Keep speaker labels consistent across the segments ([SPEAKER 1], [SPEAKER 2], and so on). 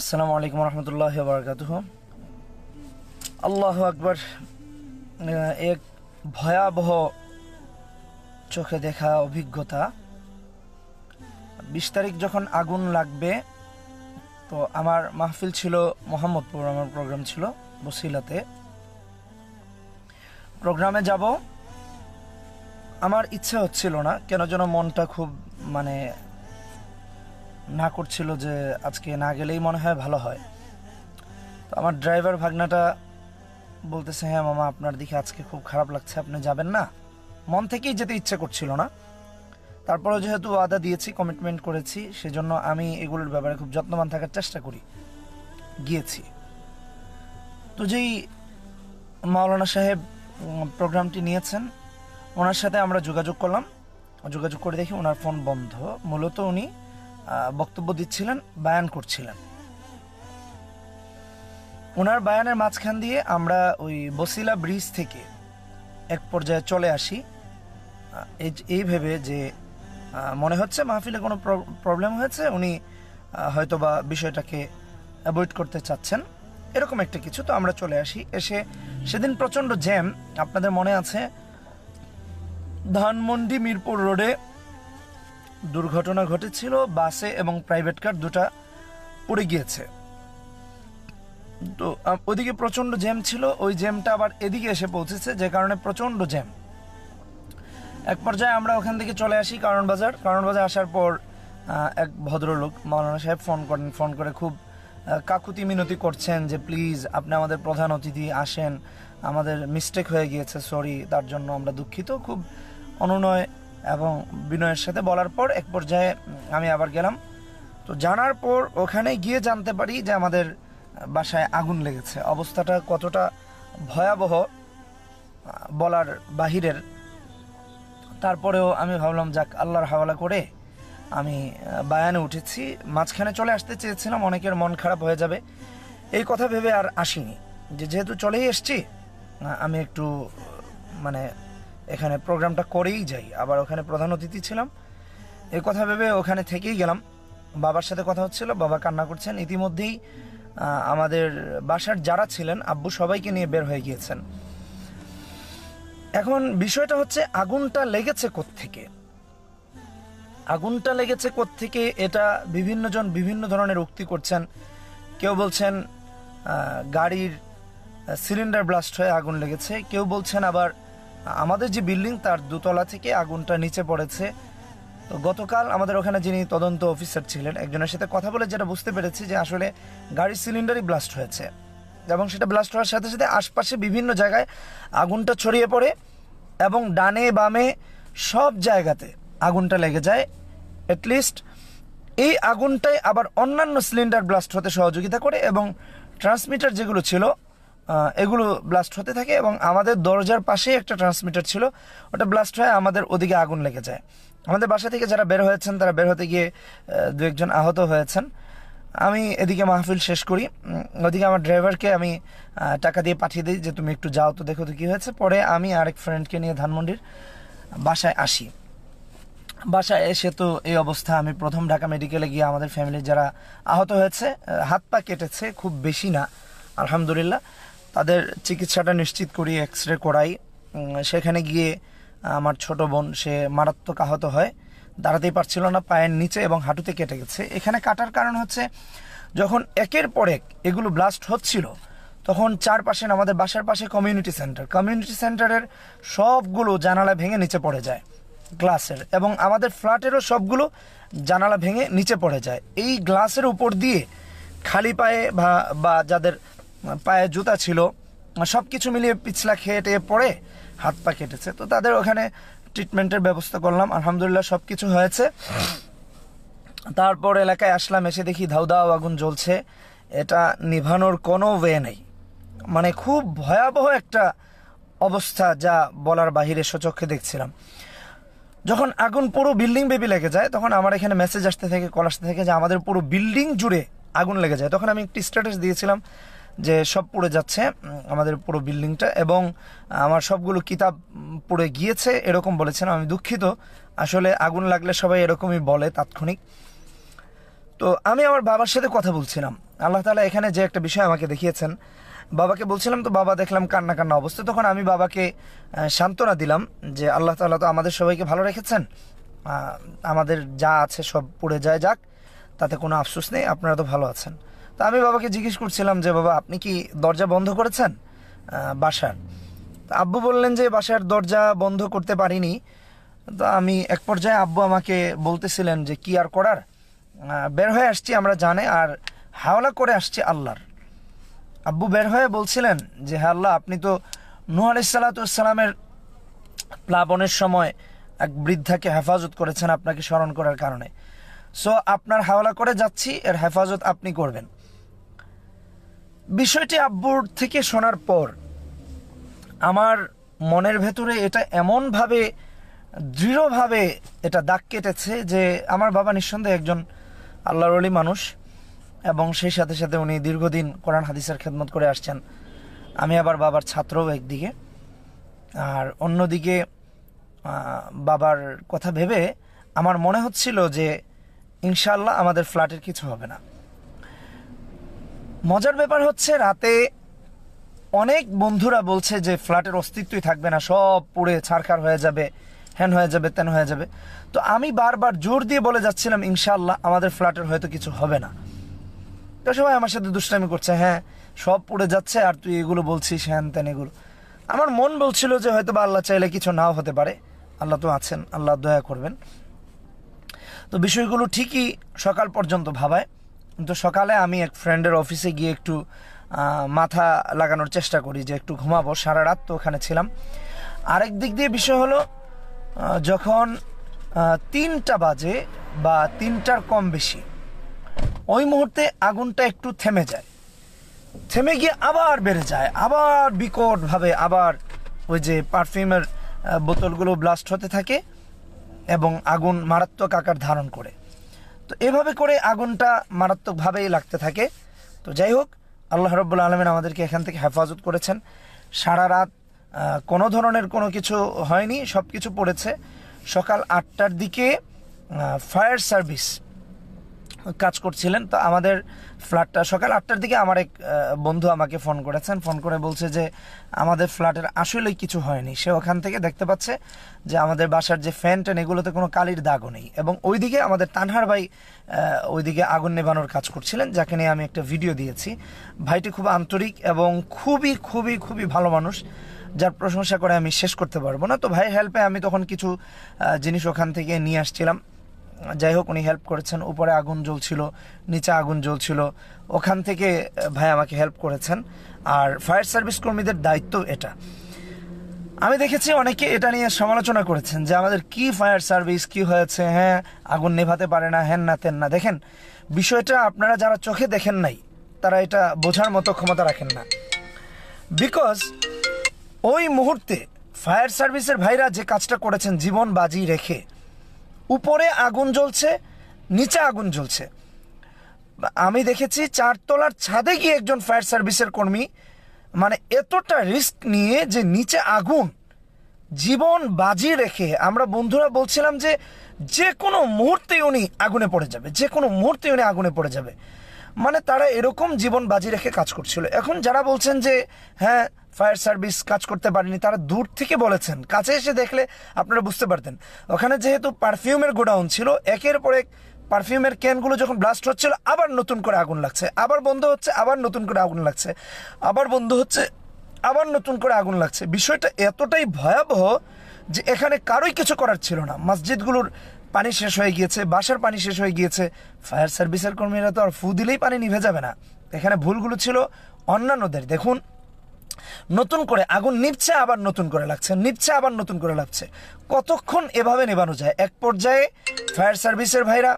[SPEAKER 1] আসসালামু আলাইকুম রহমতুল্লাহ বারকাত আল্লাহ আকবর এক ভয়াবহ চোখে দেখা অভিজ্ঞতা বিশ তারিখ যখন আগুন লাগবে তো আমার মাহফিল ছিল মোহাম্মদপুর আমার প্রোগ্রাম ছিল বসিলাতে প্রোগ্রামে যাব আমার ইচ্ছা হচ্ছিল না কেন যেন মনটা খুব মানে না করছিল যে আজকে না গেলেই মনে হয় ভালো হয় তো আমার ড্রাইভার ভাগনাটা বলতেছে হ্যাঁ মামা আপনার দিকে আজকে খুব খারাপ লাগছে আপনি যাবেন না মন থেকেই যেতে ইচ্ছে করছিল না তারপরেও যেহেতু আদা দিয়েছি কমিটমেন্ট করেছি সেজন্য আমি এগুলোর ব্যাপারে খুব যত্নবান থাকার চেষ্টা করি গিয়েছি তো যেই মাওলানা সাহেব প্রোগ্রামটি নিয়েছেন ওনার সাথে আমরা যোগাযোগ করলাম যোগাযোগ করে দেখি ওনার ফোন বন্ধ মূলত উনি বক্তব্য দিচ্ছিলেন বায়ান করছিলেন ওনার বায়ানের মাঝখান দিয়ে আমরা ওই বসিলা ব্রিজ থেকে এক পর্যায়ে চলে আসি এই ভেবে যে মনে হচ্ছে মাহফিলে কোনো প্রবলেম হয়েছে উনি হয়তো বা বিষয়টাকে অ্যাভয়েড করতে চাচ্ছেন এরকম একটা কিছু তো আমরা চলে আসি এসে সেদিন প্রচণ্ড জ্যাম আপনাদের মনে আছে ধানমন্ডি মিরপুর রোডে দুর্ঘটনা ঘটেছিল বাসে এবং প্রাইভেট কার দুটা পড়ে গিয়েছে তো ওদিকে প্রচণ্ড জ্যাম ছিল ওই জ্যামটা আবার এদিকে এসে পৌঁছেছে যে কারণে প্রচণ্ড জ্যাম এক পর্যায়ে আমরা ওখান থেকে চলে আসি কারণ বাজার কারণ বাজার আসার পর এক ভদ্রলোক মাওলানা সাহেব ফোন করেন ফোন করে খুব কাকুতি মিনতি করছেন যে প্লিজ আপনি আমাদের প্রধান অতিথি আসেন আমাদের মিস্টেক হয়ে গিয়েছে সরি তার জন্য আমরা দুঃখিত খুব অনুনয় এবং বিনয়ের সাথে বলার পর এক পর্যায়ে আমি আবার গেলাম তো জানার পর ওখানে গিয়ে জানতে পারি যে আমাদের বাসায় আগুন লেগেছে অবস্থাটা কতটা ভয়াবহ বলার বাহিরের তারপরেও আমি ভাবলাম যাক আল্লাহর হাওয়ালা করে আমি বায়ানে উঠেছি মাঝখানে চলে আসতে চেয়েছিলাম অনেকের মন খারাপ হয়ে যাবে এই কথা ভেবে আর আসিনি যে যেহেতু চলেই এসছি আমি একটু মানে এখানে প্রোগ্রামটা করেই যাই আবার ওখানে প্রধান অতিথি ছিলাম এ কথা ভেবে ওখানে থেকেই গেলাম বাবার সাথে কথা হচ্ছিল বাবা কান্না করছেন ইতিমধ্যেই আমাদের বাসার যারা ছিলেন আব্বু সবাইকে নিয়ে বের হয়ে গিয়েছেন এখন বিষয়টা হচ্ছে আগুনটা লেগেছে থেকে। আগুনটা লেগেছে থেকে এটা বিভিন্নজন বিভিন্ন ধরনের উক্তি করছেন কেউ বলছেন গাড়ির সিলিন্ডার ব্লাস্ট হয়ে আগুন লেগেছে কেউ বলছেন আবার আমাদের যে বিল্ডিং তার দোতলা থেকে আগুনটা নিচে পড়েছে তো গতকাল আমাদের ওখানে যিনি তদন্ত অফিসার ছিলেন একজনের সাথে কথা বলে যেটা বুঝতে পেরেছি যে আসলে গাড়ির সিলিন্ডারই ব্লাস্ট হয়েছে এবং সেটা ব্লাস্ট হওয়ার সাথে সাথে আশপাশে বিভিন্ন জায়গায় আগুনটা ছড়িয়ে পড়ে এবং ডানে বামে সব জায়গাতে আগুনটা লেগে যায় অ্যাটলিস্ট এই আগুনটাই আবার অন্যান্য সিলিন্ডার ব্লাস্ট হতে সহযোগিতা করে এবং ট্রান্সমিটার যেগুলো ছিল এগুলো ব্লাস্ট হতে থাকে এবং আমাদের দরজার পাশেই একটা ট্রান্সমিটার ছিল ওটা ব্লাস্ট হয়ে আমাদের ওদিকে আগুন লেগে যায় আমাদের বাসা থেকে যারা বের হয়েছেন তারা বের হতে গিয়ে দু একজন আহত হয়েছেন আমি এদিকে মাহফিল শেষ করি ওদিকে আমার ড্রাইভারকে আমি টাকা দিয়ে পাঠিয়ে দিই যে তুমি একটু যাও তো দেখো তো কী হয়েছে পরে আমি আরেক ফ্রেন্ডকে নিয়ে ধানমন্ডির বাসায় আসি বাসায় এসে তো এই অবস্থা আমি প্রথম ঢাকা মেডিকেলে গিয়ে আমাদের ফ্যামিলির যারা আহত হয়েছে হাত পা কেটেছে খুব বেশি না আলহামদুলিল্লাহ তাদের চিকিৎসাটা নিশ্চিত করি এক্স রে করাই সেখানে গিয়ে আমার ছোট বোন সে মারাত্মক আহত হয় দাঁড়াতেই পারছিল না পায়ের নিচে এবং হাঁটুতে কেটে গেছে এখানে কাটার কারণ হচ্ছে যখন একের পর এক এগুলো ব্লাস্ট হচ্ছিল তখন চারপাশে আমাদের বাসার পাশে কমিউনিটি সেন্টার কমিউনিটি সেন্টারের সবগুলো জানালা ভেঙে নিচে পড়ে যায় গ্লাসের এবং আমাদের ফ্ল্যাটেরও সবগুলো জানালা ভেঙে নিচে পড়ে যায় এই গ্লাসের উপর দিয়ে খালি পায়ে বা যাদের পায়ে জুতা ছিল সব কিছু মিলিয়ে পিছলা খেয়ে টেয়ে পড়ে হাত পা কেটেছে তো তাদের ওখানে ট্রিটমেন্টের ব্যবস্থা করলাম আলহামদুলিল্লাহ সব কিছু হয়েছে তারপর এলাকায় আসলাম এসে দেখি ধাউ ধাউ আগুন জ্বলছে এটা নিভানোর কোনো ওয়ে নেই মানে খুব ভয়াবহ একটা অবস্থা যা বলার বাহিরে সচক্ষে দেখছিলাম যখন আগুন পুরো বিল্ডিং বেবি লেগে যায় তখন আমার এখানে মেসেজ আসতে থাকে কল আসতে থাকে যে আমাদের পুরো বিল্ডিং জুড়ে আগুন লেগে যায় তখন আমি একটি স্ট্যাটাস দিয়েছিলাম যে সব পুড়ে যাচ্ছে আমাদের পুরো বিল্ডিংটা এবং আমার সবগুলো কিতাব পুড়ে গিয়েছে এরকম বলেছেন আমি দুঃখিত আসলে আগুন লাগলে সবাই এরকমই বলে তাৎক্ষণিক তো আমি আমার বাবার সাথে কথা বলছিলাম আল্লাহ তালা এখানে যে একটা বিষয় আমাকে দেখিয়েছেন বাবাকে বলছিলাম তো বাবা দেখলাম কান্না কান্না অবস্থা তখন আমি বাবাকে সান্ত্বনা দিলাম যে আল্লাহ তালা তো আমাদের সবাইকে ভালো রেখেছেন আমাদের যা আছে সব পড়ে যায় যাক তাতে কোনো আফসোস নেই আপনারা তো ভালো আছেন তা আমি বাবাকে জিজ্ঞেস করছিলাম যে বাবা আপনি কি দরজা বন্ধ করেছেন বাসার আব্বু বললেন যে বাসার দরজা বন্ধ করতে পারিনি তো আমি এক পর্যায়ে আব্বু আমাকে বলতেছিলেন যে কি আর করার বের হয়ে আসছি আমরা জানে আর হাওলা করে আসছি আল্লাহর আব্বু বের হয়ে বলছিলেন যে হ্যাঁ আল্লাহ আপনি তো নুহ আলাইসাল্লাতামের প্লাবনের সময় এক বৃদ্ধাকে হেফাজত করেছেন আপনাকে স্মরণ করার কারণে সো আপনার হাওলা করে যাচ্ছি এর হেফাজত আপনি করবেন বিষয়টি আব্বুর থেকে শোনার পর আমার মনের ভেতরে এটা এমনভাবে দৃঢ়ভাবে এটা দাগ কেটেছে যে আমার বাবা নিঃসন্দেহে একজন আল্লাহর আলি মানুষ এবং সেই সাথে সাথে উনি দীর্ঘদিন কোরআন হাদিসের খেদমত করে আসছেন আমি আবার বাবার ছাত্রও একদিকে আর অন্যদিকে বাবার কথা ভেবে আমার মনে হচ্ছিল যে ইনশাল্লাহ আমাদের ফ্ল্যাটের কিছু হবে না মজার ব্যাপার হচ্ছে রাতে অনেক বন্ধুরা বলছে যে ফ্ল্যাটের অস্তিত্বই থাকবে না সব পুড়ে ছারখার হয়ে যাবে হ্যান হয়ে যাবে তেন হয়ে যাবে তো আমি বারবার জোর দিয়ে বলে যাচ্ছিলাম ইনশাল্লাহ আমাদের ফ্ল্যাটের হয়তো কিছু হবে না তো সবাই আমার সাথে দুষ্টামি করছে হ্যাঁ সব পুড়ে যাচ্ছে আর তুই এগুলো বলছিস হ্যান তেন এগুলো আমার মন বলছিল যে হয়তো বা আল্লাহ চাইলে কিছু নাও হতে পারে আল্লাহ তো আছেন আল্লাহ দয়া করবেন তো বিষয়গুলো ঠিকই সকাল পর্যন্ত ভাবায় কিন্তু সকালে আমি এক ফ্রেন্ডের অফিসে গিয়ে একটু মাথা লাগানোর চেষ্টা করি যে একটু ঘুমাবো সারা রাত তো ওখানে ছিলাম আরেক দিক দিয়ে বিষয় হলো যখন তিনটা বাজে বা তিনটার কম বেশি ওই মুহূর্তে আগুনটা একটু থেমে যায় থেমে গিয়ে আবার বেড়ে যায় আবার বিকটভাবে আবার ওই যে পারফিউমের বোতলগুলো ব্লাস্ট হতে থাকে এবং আগুন মারাত্মক আকার ধারণ করে তো এভাবে করে আগুনটা মারাত্মকভাবেই লাগতে থাকে তো যাই হোক আল্লাহ রব্বুল আলমেন আমাদেরকে এখান থেকে হেফাজত করেছেন সারা রাত কোনো ধরনের কোনো কিছু হয়নি সব কিছু পড়েছে সকাল আটটার দিকে ফায়ার সার্ভিস কাজ করছিলেন তো আমাদের ফ্ল্যাটটা সকাল আটটার দিকে আমার এক বন্ধু আমাকে ফোন করেছেন ফোন করে বলছে যে আমাদের ফ্ল্যাটের আসলেই কিছু হয়নি সে ওখান থেকে দেখতে পাচ্ছে যে আমাদের বাসার যে ফ্যান ট্যান এগুলোতে কোনো কালির দাগও নেই এবং ওইদিকে আমাদের তানহার ভাই ওইদিকে আগুন নেভানোর কাজ করছিলেন যাকে নিয়ে আমি একটা ভিডিও দিয়েছি ভাইটি খুব আন্তরিক এবং খুবই খুবই খুবই ভালো মানুষ যার প্রশংসা করে আমি শেষ করতে পারবো না তো ভাই হেল্পে আমি তখন কিছু জিনিস ওখান থেকে নিয়ে আসছিলাম যাই হোক উনি হেল্প করেছেন উপরে আগুন জ্বলছিল নিচে আগুন জ্বলছিল ওখান থেকে ভাই আমাকে হেল্প করেছেন আর ফায়ার সার্ভিস কর্মীদের দায়িত্ব এটা আমি দেখেছি অনেকে এটা নিয়ে সমালোচনা করেছেন যে আমাদের কি ফায়ার সার্ভিস কি হয়েছে হ্যাঁ আগুন নেভাতে পারে না হ্যান না তেন না দেখেন বিষয়টা আপনারা যারা চোখে দেখেন নাই তারা এটা বোঝার মতো ক্ষমতা রাখেন না বিকজ ওই মুহূর্তে ফায়ার সার্ভিসের ভাইরা যে কাজটা করেছেন জীবন বাজি রেখে উপরে আগুন জ্বলছে নিচে আগুন জ্বলছে আমি দেখেছি চারতলার ছাদে গিয়ে একজন ফায়ার সার্ভিসের কর্মী মানে এতটা রিস্ক নিয়ে যে নিচে আগুন জীবন বাজি রেখে আমরা বন্ধুরা বলছিলাম যে যে কোনো মুহূর্তে উনি আগুনে পড়ে যাবে যে কোনো মুহূর্তে উনি আগুনে পড়ে যাবে মানে তারা এরকম জীবন বাজি রেখে কাজ করছিল এখন যারা বলছেন যে হ্যাঁ ফায়ার সার্ভিস কাজ করতে পারেনি তারা দূর থেকে বলেছেন কাছে এসে দেখলে আপনারা বুঝতে পারতেন ওখানে যেহেতু পারফিউমের গোডাউন ছিল একের পর এক পারফিউমের ক্যানগুলো যখন ব্লাস্ট হচ্ছিল আবার নতুন করে আগুন লাগছে আবার বন্ধ হচ্ছে আবার নতুন করে আগুন লাগছে আবার বন্ধ হচ্ছে আবার নতুন করে আগুন লাগছে বিষয়টা এতটাই ভয়াবহ যে এখানে কারোই কিছু করার ছিল না মসজিদগুলোর পানি শেষ হয়ে গিয়েছে বাসার পানি শেষ হয়ে গিয়েছে ফায়ার সার্ভিসের কর্মীরা তো আর ফু দিলেই পানি নিভে যাবে না এখানে ভুলগুলো ছিল অন্যান্যদের দেখুন নতুন করে আগুন নিপছে আবার নতুন করে লাগছে নিপছে আবার নতুন করে লাগছে কতক্ষণ এভাবে নেবানো যায় এক পর্যায়ে ফায়ার সার্ভিসের ভাইরা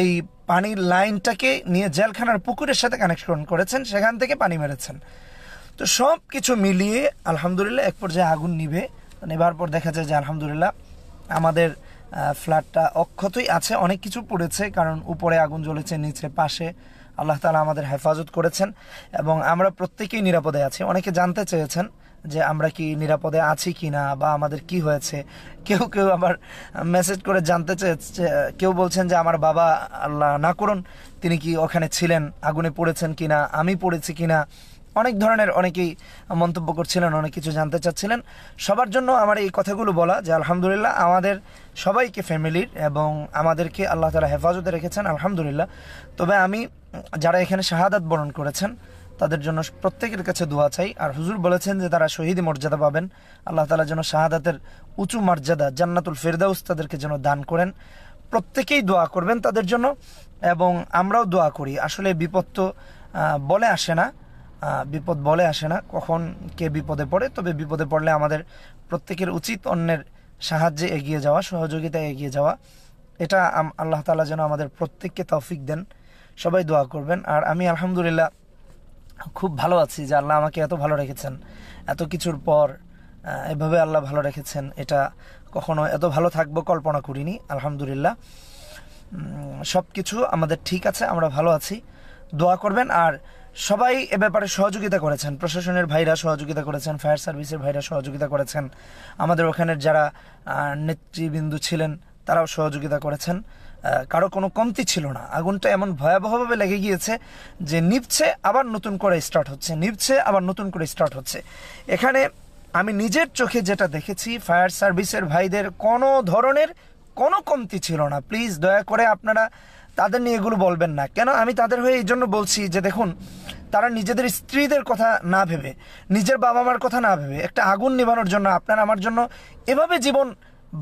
[SPEAKER 1] এই পানির লাইনটাকে নিয়ে জেলখানার পুকুরের সাথে কানেকশন করেছেন সেখান থেকে পানি মেরেছেন তো সব কিছু মিলিয়ে আলহামদুলিল্লাহ এক পর্যায়ে আগুন নিবে নেবার পর দেখা যায় যে আলহামদুলিল্লাহ আমাদের ফ্ল্যাটটা অক্ষতই আছে অনেক কিছু পড়েছে কারণ উপরে আগুন জ্বলেছে নিচে পাশে আল্লাহ তালা আমাদের হেফাজত করেছেন এবং আমরা প্রত্যেকেই নিরাপদে আছি অনেকে জানতে চেয়েছেন যে আমরা কি নিরাপদে আছি কি না বা আমাদের কি হয়েছে কেউ কেউ আবার মেসেজ করে জানতে চেয়েছে কেউ বলছেন যে আমার বাবা আল্লাহ না করুন তিনি কি ওখানে ছিলেন আগুনে পড়েছেন কি না আমি পড়েছি কি না অনেক ধরনের অনেকেই মন্তব্য করছিলেন অনেক কিছু জানতে চাচ্ছিলেন সবার জন্য আমার এই কথাগুলো বলা যে আলহামদুলিল্লাহ আমাদের সবাইকে ফ্যামিলির এবং আমাদেরকে আল্লাহ তালা হেফাজতে রেখেছেন আলহামদুলিল্লাহ তবে আমি যারা এখানে শাহাদাত বরণ করেছেন তাদের জন্য প্রত্যেকের কাছে দোয়া চাই আর হুজুর বলেছেন যে তারা শহীদ মর্যাদা পাবেন আল্লাহ তালা যেন শাহাদাতের উঁচু মর্যাদা জান্নাতুল ফেরদাউস তাদেরকে যেন দান করেন প্রত্যেকেই দোয়া করবেন তাদের জন্য এবং আমরাও দোয়া করি আসলে বিপদ তো বলে আসে না বিপদ বলে আসে না কখন কে বিপদে পড়ে তবে বিপদে পড়লে আমাদের প্রত্যেকের উচিত অন্যের সাহায্যে এগিয়ে যাওয়া সহযোগিতায় এগিয়ে যাওয়া এটা আল্লাহ তালা যেন আমাদের প্রত্যেককে তৌফিক দেন সবাই দোয়া করবেন আর আমি আলহামদুলিল্লাহ খুব ভালো আছি যে আল্লাহ আমাকে এত ভালো রেখেছেন এত কিছুর পর এভাবে আল্লাহ ভালো রেখেছেন এটা কখনো এত ভালো থাকবো কল্পনা করিনি আলহামদুলিল্লাহ সব কিছু আমাদের ঠিক আছে আমরা ভালো আছি দোয়া করবেন আর সবাই এ ব্যাপারে সহযোগিতা করেছেন প্রশাসনের ভাইরা সহযোগিতা করেছেন ফায়ার সার্ভিসের ভাইরা সহযোগিতা করেছেন আমাদের ওখানের যারা নেতৃবৃন্দু ছিলেন তারাও সহযোগিতা করেছেন কারো কোনো কমতি ছিল না আগুনটা এমন ভয়াবহভাবে লেগে গিয়েছে যে নিপছে আবার নতুন করে স্টার্ট হচ্ছে নিপছে আবার নতুন করে স্টার্ট হচ্ছে এখানে আমি নিজের চোখে যেটা দেখেছি ফায়ার সার্ভিসের ভাইদের কোনো ধরনের কোনো কমতি ছিল না প্লিজ দয়া করে আপনারা তাদের নিয়ে এগুলো বলবেন না কেন আমি তাদের হয়ে এই জন্য বলছি যে দেখুন তারা নিজেদের স্ত্রীদের কথা না ভেবে নিজের বাবা মার কথা না ভেবে একটা আগুন নিভানোর জন্য আপনার আমার জন্য এভাবে জীবন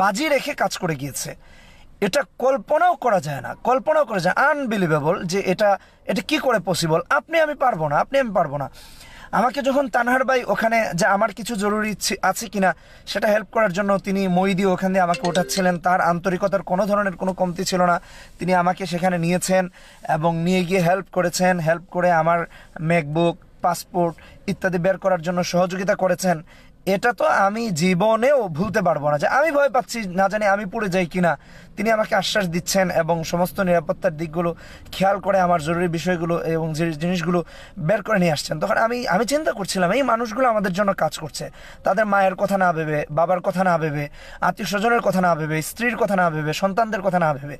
[SPEAKER 1] বাজি রেখে কাজ করে গিয়েছে এটা কল্পনাও করা যায় না কল্পনাও করা যায় আনবিলিভেবল যে এটা এটা কি করে পসিবল আপনি আমি পারবো না আপনি আমি পারবো না আমাকে যখন তানহার ভাই ওখানে যে আমার কিছু জরুরি আছে কিনা সেটা হেল্প করার জন্য তিনি মই দিয়ে ওখানে দিয়ে আমাকে ওঠাচ্ছিলেন তার আন্তরিকতার কোনো ধরনের কোনো কমতি ছিল না তিনি আমাকে সেখানে নিয়েছেন এবং নিয়ে গিয়ে হেল্প করেছেন হেল্প করে আমার ম্যাকবুক পাসপোর্ট ইত্যাদি বের করার জন্য সহযোগিতা করেছেন এটা তো আমি জীবনেও ভুলতে পারবো না যে আমি ভয় পাচ্ছি না জানি আমি পড়ে যাই কিনা তিনি আমাকে আশ্বাস দিচ্ছেন এবং সমস্ত নিরাপত্তার দিকগুলো খেয়াল করে আমার জরুরি বিষয়গুলো এবং যে জিনিসগুলো বের করে নিয়ে আসছেন তখন আমি আমি চিন্তা করছিলাম এই মানুষগুলো আমাদের জন্য কাজ করছে তাদের মায়ের কথা না ভেবে বাবার কথা না ভেবে আত্মীয় স্বজনের কথা না ভেবে স্ত্রীর কথা না ভেবে সন্তানদের কথা না ভেবে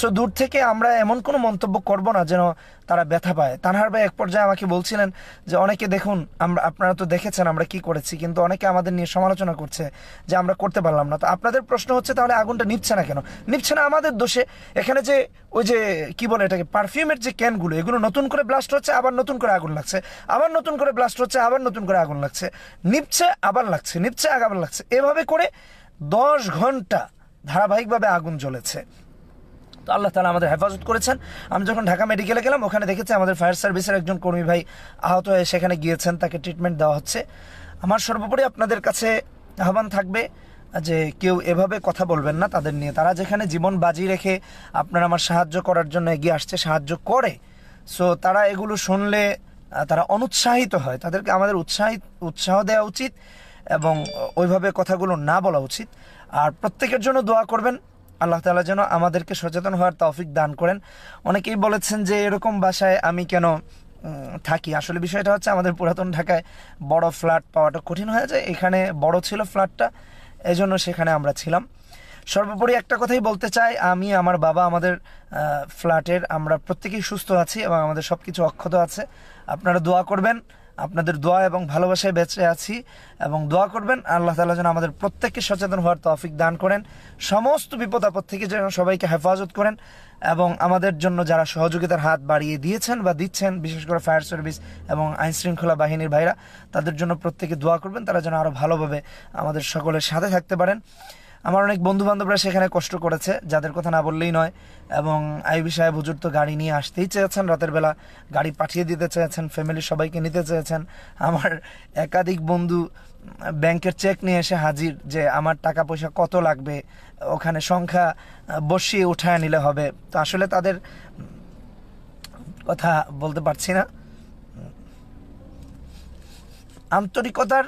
[SPEAKER 1] সো দূর থেকে আমরা এমন কোনো মন্তব্য করব না যেন তারা ব্যথা পায় তানহার ভাই এক পর্যায়ে আমাকে বলছিলেন যে অনেকে দেখুন আমরা আপনারা তো দেখেছেন আমরা কি করেছি কিন্তু অনেকে আমাদের নিয়ে সমালোচনা করছে যে আমরা করতে পারলাম না তো আপনাদের প্রশ্ন হচ্ছে তাহলে আগুনটা নিচ্ছে না কেন নিচ্ছে না আমাদের দোষে এখানে যে ওই যে কি বলে এটাকে পারফিউমের যে ক্যানগুলো এগুলো নতুন করে ব্লাস্ট হচ্ছে আবার নতুন করে আগুন লাগছে আবার নতুন করে ব্লাস্ট হচ্ছে আবার নতুন করে আগুন লাগছে নিপছে আবার লাগছে নিপছে আবার লাগছে এভাবে করে দশ ঘন্টা ধারাবাহিকভাবে আগুন জ্বলেছে তো আল্লাহ তালা আমাদের হেফাজত করেছেন আমি যখন ঢাকা মেডিকেলে গেলাম ওখানে দেখেছি আমাদের ফায়ার সার্ভিসের একজন কর্মী ভাই আহত হয়ে সেখানে গিয়েছেন তাকে ট্রিটমেন্ট দেওয়া হচ্ছে আমার সর্বোপরি আপনাদের কাছে আহ্বান থাকবে যে কেউ এভাবে কথা বলবেন না তাদের নিয়ে তারা যেখানে জীবন বাজি রেখে আপনার আমার সাহায্য করার জন্য এগিয়ে আসছে সাহায্য করে সো তারা এগুলো শুনলে তারা অনুৎসাহিত হয় তাদেরকে আমাদের উৎসাহিত উৎসাহ দেওয়া উচিত এবং ওইভাবে কথাগুলো না বলা উচিত আর প্রত্যেকের জন্য দোয়া করবেন আল্লাহ তালা যেন আমাদেরকে সচেতন হওয়ার তৌফিক দান করেন অনেকেই বলেছেন যে এরকম বাসায় আমি কেন থাকি আসলে বিষয়টা হচ্ছে আমাদের পুরাতন ঢাকায় বড় ফ্ল্যাট পাওয়াটা কঠিন হয়ে যায় এখানে বড় ছিল ফ্ল্যাটটা এজন্য সেখানে আমরা ছিলাম সর্বোপরি একটা কথাই বলতে চাই আমি আমার বাবা আমাদের ফ্ল্যাটের আমরা প্রত্যেকেই সুস্থ আছি এবং আমাদের সব কিছু অক্ষত আছে আপনারা দোয়া করবেন আপনাদের দোয়া এবং ভালোবাসায় বেঁচে আছি এবং দোয়া করবেন আল্লাহ তালা যেন আমাদের প্রত্যেককে সচেতন হওয়ার তফিক দান করেন সমস্ত বিপদ আপদ থেকে যেন সবাইকে হেফাজত করেন এবং আমাদের জন্য যারা সহযোগিতার হাত বাড়িয়ে দিয়েছেন বা দিচ্ছেন বিশেষ করে ফায়ার সার্ভিস এবং আইন শৃঙ্খলা বাহিনীর ভাইরা তাদের জন্য প্রত্যেকে দোয়া করবেন তারা যেন আরও ভালোভাবে আমাদের সকলের সাথে থাকতে পারেন আমার অনেক বন্ধু বান্ধবরা সেখানে কষ্ট করেছে যাদের কথা না বললেই নয় এবং আইবি সাহেব হুজুর তো গাড়ি নিয়ে আসতেই চেয়েছেন রাতের বেলা গাড়ি পাঠিয়ে দিতে চেয়েছেন ফ্যামিলির সবাইকে নিতে চেয়েছেন আমার একাধিক বন্ধু ব্যাংকের চেক নিয়ে এসে হাজির যে আমার টাকা পয়সা কত লাগবে ওখানে সংখ্যা বসিয়ে উঠায় নিলে হবে তো আসলে তাদের কথা বলতে পারছি না আন্তরিকতার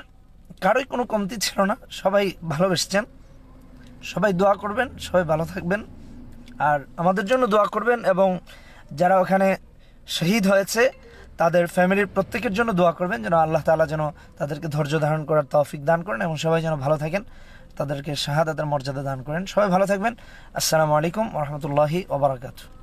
[SPEAKER 1] কারোই কোনো কমতি ছিল না সবাই ভালোবেসেছেন সবাই দোয়া করবেন সবাই ভালো থাকবেন আর আমাদের জন্য দোয়া করবেন এবং যারা ওখানে শহীদ হয়েছে তাদের ফ্যামিলির প্রত্যেকের জন্য দোয়া করবেন যেন আল্লাহ তালা যেন তাদেরকে ধৈর্য ধারণ করার তৌফিক দান করেন এবং সবাই যেন ভালো থাকেন তাদেরকে শাহাদাতের মর্যাদা দান করেন সবাই ভালো থাকবেন আসসালামু আলাইকুম রহমতুল্লাহি ওবরাকাতু